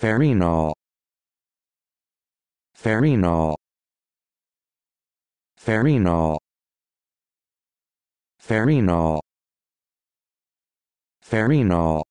Farinol. Farinol. Farinol. Farinol. Farinol.